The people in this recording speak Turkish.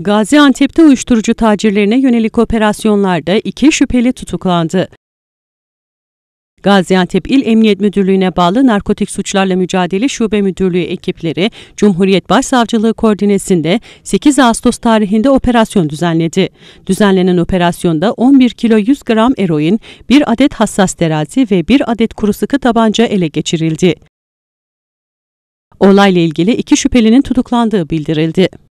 Gaziantep'te uyuşturucu tacirlerine yönelik operasyonlarda iki şüpheli tutuklandı. Gaziantep İl Emniyet Müdürlüğü'ne bağlı Narkotik Suçlarla Mücadele Şube Müdürlüğü ekipleri Cumhuriyet Başsavcılığı koordinesinde 8 Ağustos tarihinde operasyon düzenledi. Düzenlenen operasyonda 11 kilo 100 gram eroin, 1 adet hassas terazi ve 1 adet kuru sıkı tabanca ele geçirildi. Olayla ilgili iki şüphelinin tutuklandığı bildirildi.